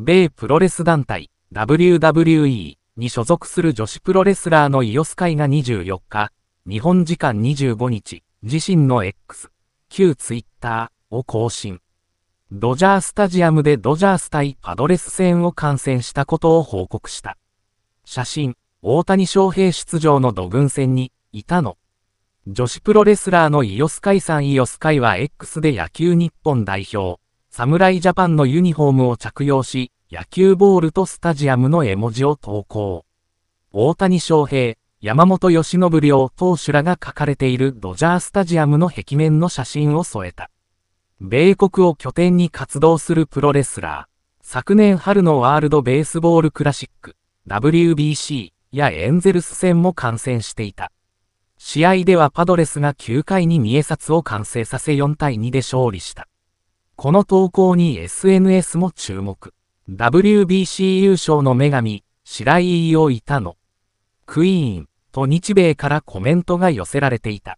米プロレス団体 WWE に所属する女子プロレスラーのイオスカイが24日、日本時間25日、自身の X、旧 Twitter を更新。ドジャースタジアムでドジャース対パドレス戦を観戦したことを報告した。写真、大谷翔平出場の土軍戦に、いたの。女子プロレスラーのイオスカイさんイオスカイは X で野球日本代表、侍ジャパンのユニフォームを着用し、野球ボールとスタジアムの絵文字を投稿。大谷翔平、山本由伸両投手らが書かれているドジャースタジアムの壁面の写真を添えた。米国を拠点に活動するプロレスラー。昨年春のワールドベースボールクラシック、WBC やエンゼルス戦も観戦していた。試合ではパドレスが9回に見え札を完成させ4対2で勝利した。この投稿に SNS も注目。WBC 優勝の女神、白井伊代いたの。クイーンと日米からコメントが寄せられていた。